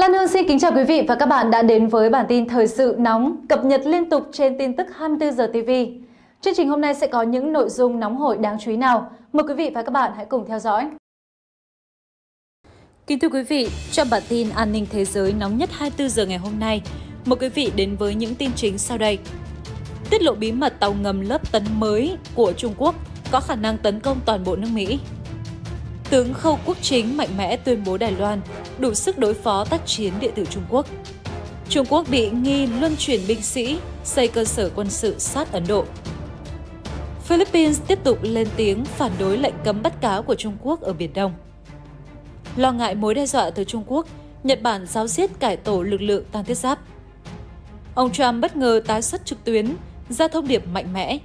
Lan Hương xin kính chào quý vị và các bạn đã đến với bản tin thời sự nóng cập nhật liên tục trên tin tức 24 giờ TV. Chương trình hôm nay sẽ có những nội dung nóng hổi đáng chú ý nào? Mời quý vị và các bạn hãy cùng theo dõi. Kính thưa quý vị, trong bản tin an ninh thế giới nóng nhất 24 giờ ngày hôm nay, mời quý vị đến với những tin chính sau đây. Tiết lộ bí mật tàu ngầm lớp tấn mới của Trung Quốc có khả năng tấn công toàn bộ nước Mỹ tướng Khâu Quốc Chính mạnh mẽ tuyên bố Đài Loan đủ sức đối phó tác chiến địa tử Trung Quốc. Trung Quốc bị nghi luân chuyển binh sĩ, xây cơ sở quân sự sát Ấn Độ. Philippines tiếp tục lên tiếng phản đối lệnh cấm bắt cá của Trung Quốc ở Biển Đông. Lo ngại mối đe dọa từ Trung Quốc, Nhật Bản giáo diết cải tổ lực lượng tăng thiết giáp. Ông Trump bất ngờ tái xuất trực tuyến, ra thông điệp mạnh mẽ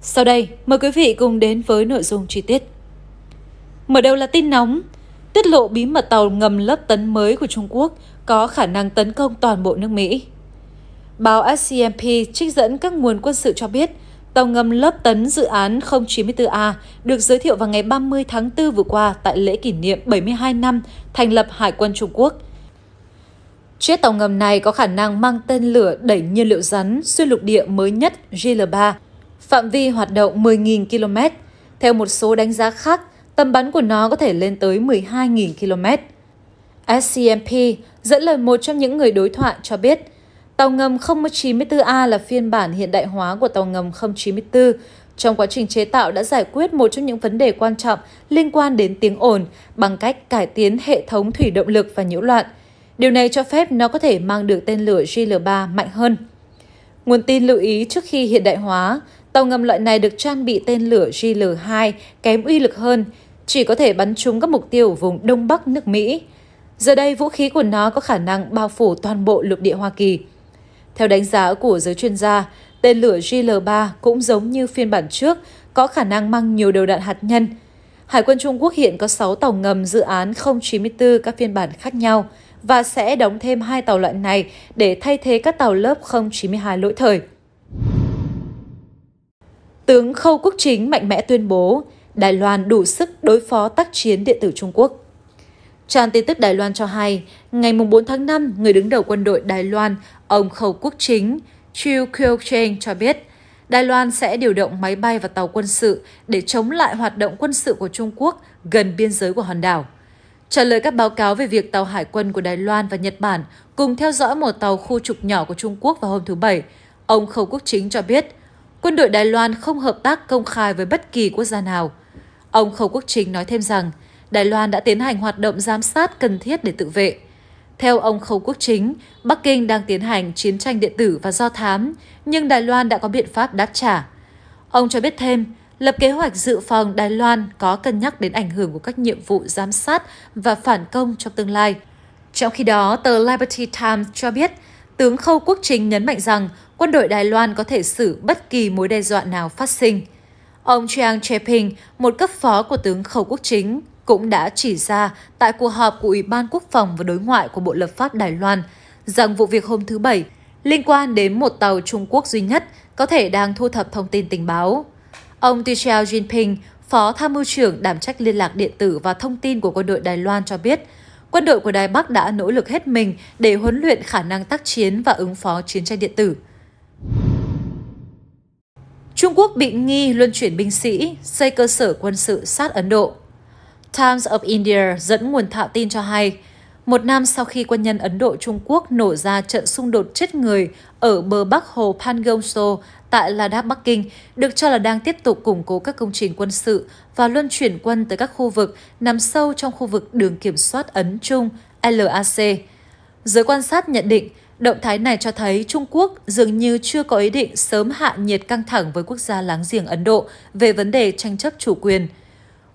sau đây, mời quý vị cùng đến với nội dung chi tiết. Mở đầu là tin nóng. Tiết lộ bí mật tàu ngầm lớp tấn mới của Trung Quốc có khả năng tấn công toàn bộ nước Mỹ. Báo SCMP trích dẫn các nguồn quân sự cho biết, tàu ngầm lớp tấn dự án 094A được giới thiệu vào ngày 30 tháng 4 vừa qua tại lễ kỷ niệm 72 năm thành lập Hải quân Trung Quốc. Chiếc tàu ngầm này có khả năng mang tên lửa đẩy nhiên liệu rắn xuyên lục địa mới nhất GL3 phạm vi hoạt động 10.000 km. Theo một số đánh giá khác, tầm bắn của nó có thể lên tới 12.000 km. SCMP dẫn lời một trong những người đối thoại cho biết, tàu ngầm 094A là phiên bản hiện đại hóa của tàu ngầm 094. Trong quá trình chế tạo đã giải quyết một trong những vấn đề quan trọng liên quan đến tiếng ồn bằng cách cải tiến hệ thống thủy động lực và nhiễu loạn. Điều này cho phép nó có thể mang được tên lửa GL3 mạnh hơn. Nguồn tin lưu ý trước khi hiện đại hóa, Tàu ngầm loại này được trang bị tên lửa GL-2 kém uy lực hơn, chỉ có thể bắn trúng các mục tiêu ở vùng Đông Bắc nước Mỹ. Giờ đây, vũ khí của nó có khả năng bao phủ toàn bộ lục địa Hoa Kỳ. Theo đánh giá của giới chuyên gia, tên lửa GL-3 cũng giống như phiên bản trước, có khả năng mang nhiều đầu đạn hạt nhân. Hải quân Trung Quốc hiện có 6 tàu ngầm dự án 094 các phiên bản khác nhau và sẽ đóng thêm hai tàu loại này để thay thế các tàu lớp 092 lỗi thời tướng Khâu Quốc Chính mạnh mẽ tuyên bố Đài Loan đủ sức đối phó tác chiến điện tử Trung Quốc. Trang tin tức Đài Loan cho hay, ngày 4 tháng 5, người đứng đầu quân đội Đài Loan, ông Khâu Quốc Chính, Chiu Kyo Cheng cho biết, Đài Loan sẽ điều động máy bay và tàu quân sự để chống lại hoạt động quân sự của Trung Quốc gần biên giới của hòn đảo. Trả lời các báo cáo về việc tàu hải quân của Đài Loan và Nhật Bản cùng theo dõi một tàu khu trục nhỏ của Trung Quốc vào hôm thứ Bảy, ông Khâu Quốc Chính cho biết quân đội Đài Loan không hợp tác công khai với bất kỳ quốc gia nào. Ông Khâu Quốc Chính nói thêm rằng, Đài Loan đã tiến hành hoạt động giám sát cần thiết để tự vệ. Theo ông Khâu Quốc Chính, Bắc Kinh đang tiến hành chiến tranh điện tử và do thám, nhưng Đài Loan đã có biện pháp đáp trả. Ông cho biết thêm, lập kế hoạch dự phòng Đài Loan có cân nhắc đến ảnh hưởng của các nhiệm vụ giám sát và phản công trong tương lai. Trong khi đó, tờ Liberty Times cho biết, tướng Khâu Quốc Chính nhấn mạnh rằng quân đội Đài Loan có thể xử bất kỳ mối đe dọa nào phát sinh. Ông Chiang Cheping, một cấp phó của tướng Khâu Quốc Chính, cũng đã chỉ ra tại cuộc họp của Ủy ban Quốc phòng và Đối ngoại của Bộ Lập pháp Đài Loan rằng vụ việc hôm thứ Bảy liên quan đến một tàu Trung Quốc duy nhất có thể đang thu thập thông tin tình báo. Ông Tichao Jinping, Phó Tham mưu trưởng đảm trách liên lạc điện tử và thông tin của quân đội Đài Loan cho biết, Quân đội của Đài Bắc đã nỗ lực hết mình để huấn luyện khả năng tác chiến và ứng phó chiến tranh điện tử. Trung Quốc bị nghi luân chuyển binh sĩ, xây cơ sở quân sự sát Ấn Độ. Times of India dẫn nguồn thạo tin cho hay, một năm sau khi quân nhân Ấn Độ-Trung Quốc nổ ra trận xung đột chết người ở bờ bắc hồ Pangyeongso tại La Đáp Bắc Kinh được cho là đang tiếp tục củng cố các công trình quân sự và luân chuyển quân tới các khu vực nằm sâu trong khu vực đường kiểm soát Ấn Trung LAC. Giới quan sát nhận định, động thái này cho thấy Trung Quốc dường như chưa có ý định sớm hạ nhiệt căng thẳng với quốc gia láng giềng Ấn Độ về vấn đề tranh chấp chủ quyền.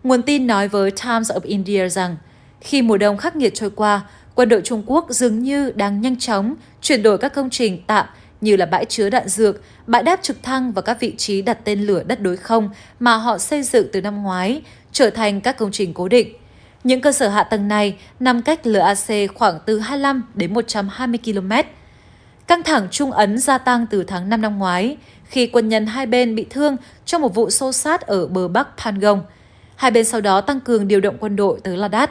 Nguồn tin nói với Times of India rằng, khi mùa đông khắc nghiệt trôi qua, quân đội Trung Quốc dường như đang nhanh chóng chuyển đổi các công trình tạm như là bãi chứa đạn dược, bãi đáp trực thăng và các vị trí đặt tên lửa đất đối không mà họ xây dựng từ năm ngoái, trở thành các công trình cố định. Những cơ sở hạ tầng này nằm cách LAC khoảng từ 25 đến 120 km. Căng thẳng Trung Ấn gia tăng từ tháng 5 năm ngoái, khi quân nhân hai bên bị thương trong một vụ xô sát ở bờ bắc Pangong. Hai bên sau đó tăng cường điều động quân đội tới Ladakh.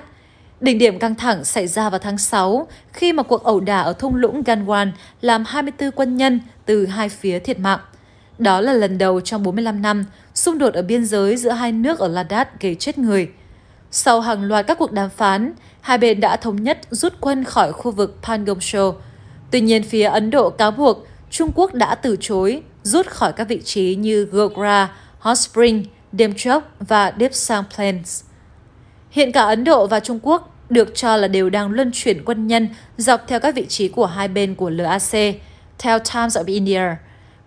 Đỉnh điểm căng thẳng xảy ra vào tháng 6 khi mà cuộc ẩu đả ở thung lũng Ganwan làm 24 quân nhân từ hai phía thiệt mạng. Đó là lần đầu trong 45 năm xung đột ở biên giới giữa hai nước ở Ladakh gây chết người. Sau hàng loạt các cuộc đàm phán, hai bên đã thống nhất rút quân khỏi khu vực Pangomsho. Tuy nhiên, phía Ấn Độ cáo buộc Trung Quốc đã từ chối rút khỏi các vị trí như Gogra, Hot Spring, Demchok và Deep Sand Plains. Hiện cả Ấn Độ và Trung Quốc được cho là đều đang luân chuyển quân nhân dọc theo các vị trí của hai bên của LAC, theo Times of India.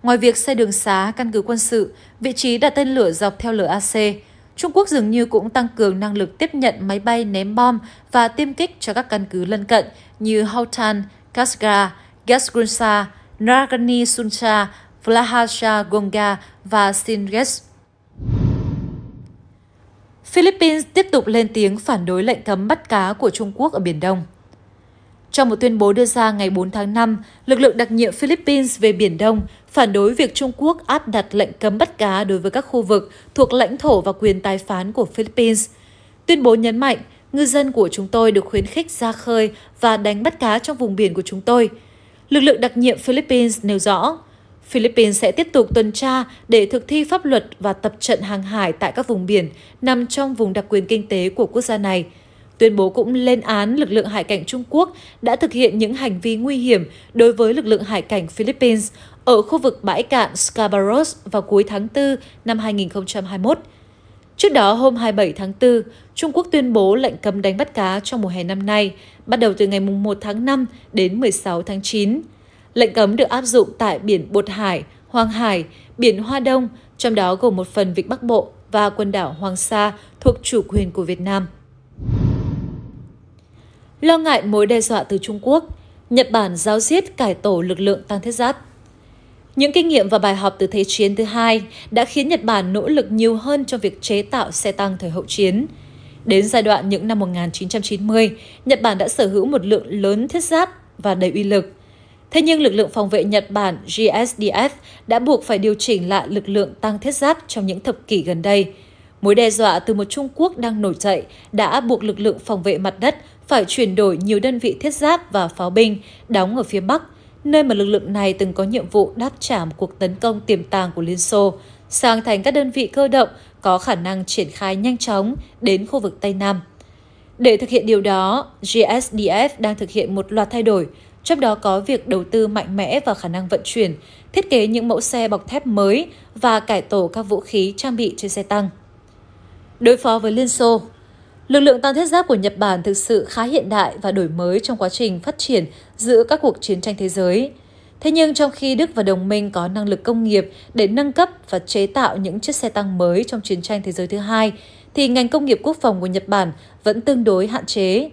Ngoài việc xây đường xá, căn cứ quân sự, vị trí đặt tên lửa dọc theo LAC, Trung Quốc dường như cũng tăng cường năng lực tiếp nhận máy bay ném bom và tiêm kích cho các căn cứ lân cận như Houtan, Kasgar, Gasgrunsa, Nagani Suncha, Vlahasha Gonga và Singes Philippines tiếp tục lên tiếng phản đối lệnh cấm bắt cá của Trung Quốc ở Biển Đông. Trong một tuyên bố đưa ra ngày 4 tháng 5, lực lượng đặc nhiệm Philippines về Biển Đông phản đối việc Trung Quốc áp đặt lệnh cấm bắt cá đối với các khu vực thuộc lãnh thổ và quyền tài phán của Philippines. Tuyên bố nhấn mạnh, ngư dân của chúng tôi được khuyến khích ra khơi và đánh bắt cá trong vùng biển của chúng tôi. Lực lượng đặc nhiệm Philippines nêu rõ, Philippines sẽ tiếp tục tuần tra để thực thi pháp luật và tập trận hàng hải tại các vùng biển nằm trong vùng đặc quyền kinh tế của quốc gia này. Tuyên bố cũng lên án lực lượng hải cảnh Trung Quốc đã thực hiện những hành vi nguy hiểm đối với lực lượng hải cảnh Philippines ở khu vực bãi cạn Scarborough vào cuối tháng 4 năm 2021. Trước đó, hôm 27 tháng 4, Trung Quốc tuyên bố lệnh cấm đánh bắt cá trong mùa hè năm nay, bắt đầu từ ngày 1 tháng 5 đến 16 tháng 9. Lệnh cấm được áp dụng tại biển Bột Hải, Hoàng Hải, biển Hoa Đông, trong đó gồm một phần vịnh Bắc Bộ và quần đảo Hoàng Sa thuộc chủ quyền của Việt Nam. Lo ngại mối đe dọa từ Trung Quốc, Nhật Bản giáo diết cải tổ lực lượng tăng thiết giáp. Những kinh nghiệm và bài học từ Thế chiến thứ hai đã khiến Nhật Bản nỗ lực nhiều hơn trong việc chế tạo xe tăng thời hậu chiến. Đến giai đoạn những năm 1990, Nhật Bản đã sở hữu một lượng lớn thiết giáp và đầy uy lực. Thế nhưng lực lượng phòng vệ Nhật Bản GSDF đã buộc phải điều chỉnh lại lực lượng tăng thiết giáp trong những thập kỷ gần đây. Mối đe dọa từ một Trung Quốc đang nổi dậy đã buộc lực lượng phòng vệ mặt đất phải chuyển đổi nhiều đơn vị thiết giáp và pháo binh đóng ở phía Bắc, nơi mà lực lượng này từng có nhiệm vụ đáp trả một cuộc tấn công tiềm tàng của Liên Xô, sang thành các đơn vị cơ động có khả năng triển khai nhanh chóng đến khu vực Tây Nam. Để thực hiện điều đó, GSDF đang thực hiện một loạt thay đổi, trong đó có việc đầu tư mạnh mẽ vào khả năng vận chuyển, thiết kế những mẫu xe bọc thép mới và cải tổ các vũ khí trang bị trên xe tăng. Đối phó với Liên Xô, lực lượng tăng thiết giáp của Nhật Bản thực sự khá hiện đại và đổi mới trong quá trình phát triển giữa các cuộc chiến tranh thế giới. Thế nhưng trong khi Đức và đồng minh có năng lực công nghiệp để nâng cấp và chế tạo những chiếc xe tăng mới trong chiến tranh thế giới thứ hai, thì ngành công nghiệp quốc phòng của Nhật Bản vẫn tương đối hạn chế.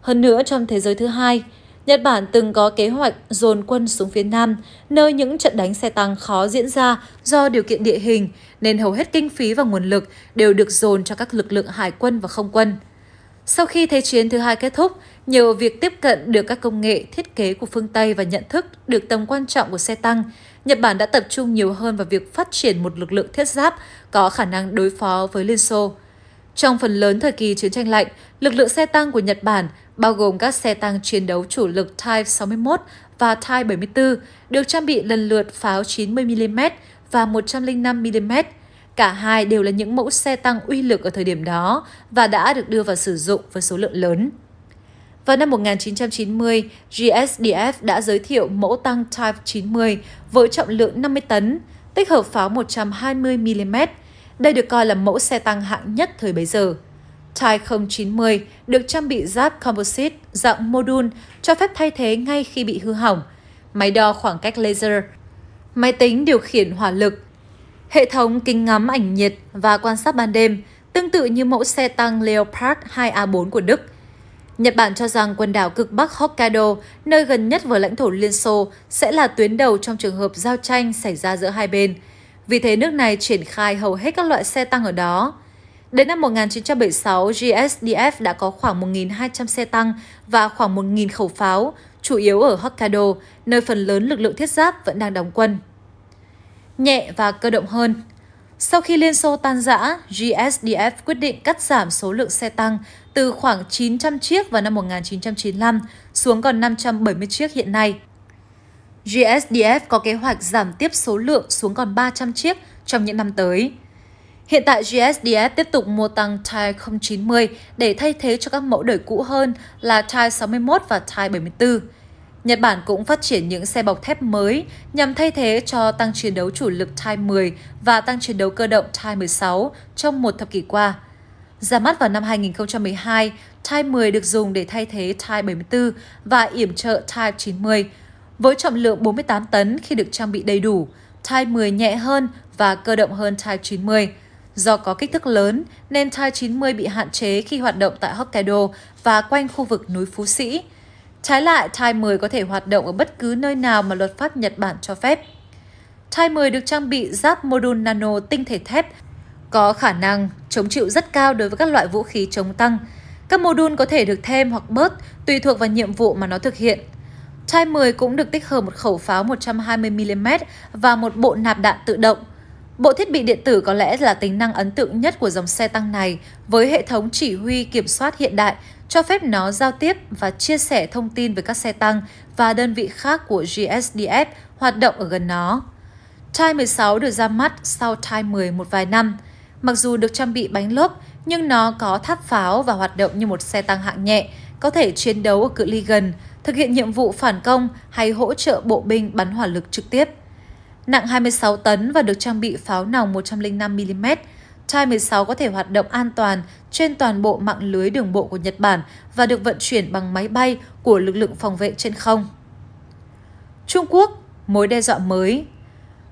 Hơn nữa trong thế giới thứ hai, Nhật Bản từng có kế hoạch dồn quân xuống phía Nam, nơi những trận đánh xe tăng khó diễn ra do điều kiện địa hình, nên hầu hết kinh phí và nguồn lực đều được dồn cho các lực lượng hải quân và không quân. Sau khi Thế chiến thứ hai kết thúc, nhờ việc tiếp cận được các công nghệ thiết kế của phương Tây và nhận thức được tầm quan trọng của xe tăng, Nhật Bản đã tập trung nhiều hơn vào việc phát triển một lực lượng thiết giáp có khả năng đối phó với Liên Xô. Trong phần lớn thời kỳ chiến tranh lạnh, lực lượng xe tăng của Nhật Bản, bao gồm các xe tăng chiến đấu chủ lực Type 61 và Type 74, được trang bị lần lượt pháo 90mm và 105mm. Cả hai đều là những mẫu xe tăng uy lực ở thời điểm đó và đã được đưa vào sử dụng với số lượng lớn. Vào năm 1990, GSDF đã giới thiệu mẫu tăng Type 90 với trọng lượng 50 tấn, tích hợp pháo 120mm đây được coi là mẫu xe tăng hạng nhất thời bấy giờ. Type 090 được trang bị giáp composite dạng module cho phép thay thế ngay khi bị hư hỏng, máy đo khoảng cách laser, máy tính điều khiển hỏa lực, hệ thống kính ngắm ảnh nhiệt và quan sát ban đêm, tương tự như mẫu xe tăng Leopard 2A4 của Đức. Nhật Bản cho rằng quần đảo cực Bắc Hokkaido, nơi gần nhất với lãnh thổ Liên Xô, sẽ là tuyến đầu trong trường hợp giao tranh xảy ra giữa hai bên – vì thế nước này triển khai hầu hết các loại xe tăng ở đó. Đến năm 1976, GSDF đã có khoảng 1.200 xe tăng và khoảng 1.000 khẩu pháo, chủ yếu ở Hokkaido, nơi phần lớn lực lượng thiết giáp vẫn đang đóng quân. Nhẹ và cơ động hơn Sau khi Liên Xô tan rã, GSDF quyết định cắt giảm số lượng xe tăng từ khoảng 900 chiếc vào năm 1995 xuống còn 570 chiếc hiện nay. GSDF có kế hoạch giảm tiếp số lượng xuống còn 300 chiếc trong những năm tới. Hiện tại GSDF tiếp tục mua tăng Type 090 để thay thế cho các mẫu đời cũ hơn là Type 61 và Type 74. Nhật Bản cũng phát triển những xe bọc thép mới nhằm thay thế cho tăng chiến đấu chủ lực Type 10 và tăng chiến đấu cơ động Type 16 trong một thập kỷ qua. Ra mắt vào năm 2012, Type 10 được dùng để thay thế Type 74 và yểm trợ Type 90, với trọng lượng 48 tấn khi được trang bị đầy đủ, Type 10 nhẹ hơn và cơ động hơn Type 90. Do có kích thước lớn nên Type 90 bị hạn chế khi hoạt động tại Hokkaido và quanh khu vực núi Phú Sĩ. Trái lại, Type 10 có thể hoạt động ở bất cứ nơi nào mà luật pháp Nhật Bản cho phép. Type 10 được trang bị giáp modul nano tinh thể thép, có khả năng chống chịu rất cao đối với các loại vũ khí chống tăng. Các modul có thể được thêm hoặc bớt tùy thuộc vào nhiệm vụ mà nó thực hiện. Type 10 cũng được tích hợp một khẩu pháo 120mm và một bộ nạp đạn tự động. Bộ thiết bị điện tử có lẽ là tính năng ấn tượng nhất của dòng xe tăng này với hệ thống chỉ huy kiểm soát hiện đại cho phép nó giao tiếp và chia sẻ thông tin với các xe tăng và đơn vị khác của GSDF hoạt động ở gần nó. Type 16 được ra mắt sau Type 10 một vài năm. Mặc dù được trang bị bánh lốp, nhưng nó có tháp pháo và hoạt động như một xe tăng hạng nhẹ, có thể chiến đấu ở cự ly gần, thực hiện nhiệm vụ phản công hay hỗ trợ bộ binh bắn hỏa lực trực tiếp. Nặng 26 tấn và được trang bị pháo nòng 105mm, Type 16 có thể hoạt động an toàn trên toàn bộ mạng lưới đường bộ của Nhật Bản và được vận chuyển bằng máy bay của lực lượng phòng vệ trên không. Trung Quốc, mối đe dọa mới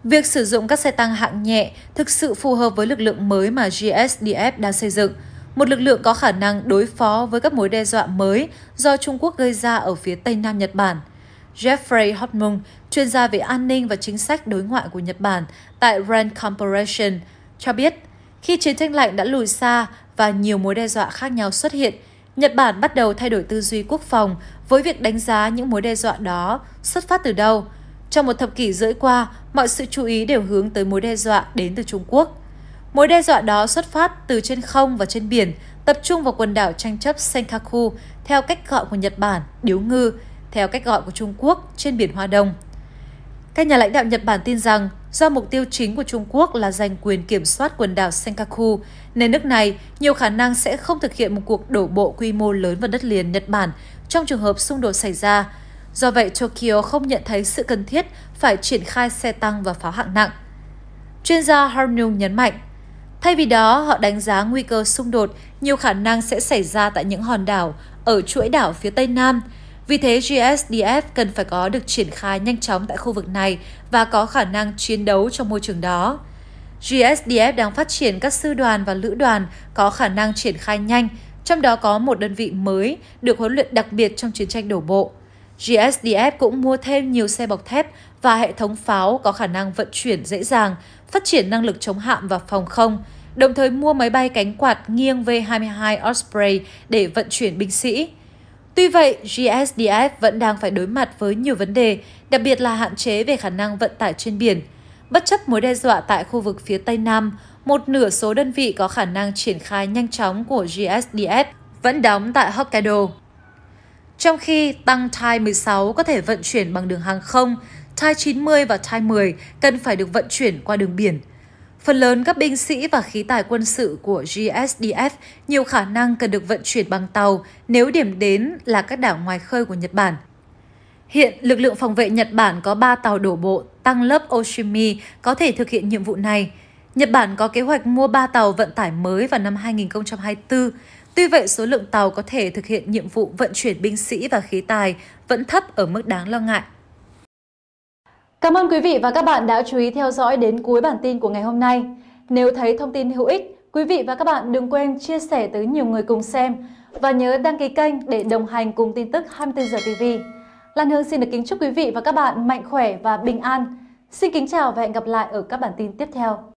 Việc sử dụng các xe tăng hạng nhẹ thực sự phù hợp với lực lượng mới mà GSDF đang xây dựng – một lực lượng có khả năng đối phó với các mối đe dọa mới do Trung Quốc gây ra ở phía Tây Nam Nhật Bản. Jeffrey Hotmung, chuyên gia về an ninh và chính sách đối ngoại của Nhật Bản tại Rand Corporation, cho biết khi chiến tranh lạnh đã lùi xa và nhiều mối đe dọa khác nhau xuất hiện, Nhật Bản bắt đầu thay đổi tư duy quốc phòng với việc đánh giá những mối đe dọa đó xuất phát từ đâu. Trong một thập kỷ rưỡi qua, mọi sự chú ý đều hướng tới mối đe dọa đến từ Trung Quốc. Mối đe dọa đó xuất phát từ trên không và trên biển, tập trung vào quần đảo tranh chấp Senkaku theo cách gọi của Nhật Bản, điếu ngư, theo cách gọi của Trung Quốc trên biển Hoa Đông. Các nhà lãnh đạo Nhật Bản tin rằng do mục tiêu chính của Trung Quốc là giành quyền kiểm soát quần đảo Senkaku, nên nước này nhiều khả năng sẽ không thực hiện một cuộc đổ bộ quy mô lớn vào đất liền Nhật Bản trong trường hợp xung đột xảy ra. Do vậy, Tokyo không nhận thấy sự cần thiết phải triển khai xe tăng và pháo hạng nặng. Chuyên gia Harnung nhấn mạnh, Thay vì đó, họ đánh giá nguy cơ xung đột nhiều khả năng sẽ xảy ra tại những hòn đảo ở chuỗi đảo phía Tây Nam. Vì thế, GSDF cần phải có được triển khai nhanh chóng tại khu vực này và có khả năng chiến đấu trong môi trường đó. GSDF đang phát triển các sư đoàn và lữ đoàn có khả năng triển khai nhanh, trong đó có một đơn vị mới được huấn luyện đặc biệt trong chiến tranh đổ bộ. GSDF cũng mua thêm nhiều xe bọc thép và hệ thống pháo có khả năng vận chuyển dễ dàng, phát triển năng lực chống hạm và phòng không, đồng thời mua máy bay cánh quạt nghiêng V-22 Osprey để vận chuyển binh sĩ. Tuy vậy, GSDF vẫn đang phải đối mặt với nhiều vấn đề, đặc biệt là hạn chế về khả năng vận tải trên biển. Bất chấp mối đe dọa tại khu vực phía Tây Nam, một nửa số đơn vị có khả năng triển khai nhanh chóng của GSDF vẫn đóng tại Hokkaido. Trong khi tăng Type 16 có thể vận chuyển bằng đường hàng không, Type 90 và Type 10 cần phải được vận chuyển qua đường biển. Phần lớn các binh sĩ và khí tài quân sự của GSDF nhiều khả năng cần được vận chuyển bằng tàu nếu điểm đến là các đảo ngoài khơi của Nhật Bản. Hiện, lực lượng phòng vệ Nhật Bản có 3 tàu đổ bộ tăng lớp Oshimi có thể thực hiện nhiệm vụ này – Nhật Bản có kế hoạch mua 3 tàu vận tải mới vào năm 2024. Tuy vậy, số lượng tàu có thể thực hiện nhiệm vụ vận chuyển binh sĩ và khí tài vẫn thấp ở mức đáng lo ngại. Cảm ơn quý vị và các bạn đã chú ý theo dõi đến cuối bản tin của ngày hôm nay. Nếu thấy thông tin hữu ích, quý vị và các bạn đừng quên chia sẻ tới nhiều người cùng xem và nhớ đăng ký kênh để đồng hành cùng tin tức 24 giờ TV. Lan Hương xin được kính chúc quý vị và các bạn mạnh khỏe và bình an. Xin kính chào và hẹn gặp lại ở các bản tin tiếp theo.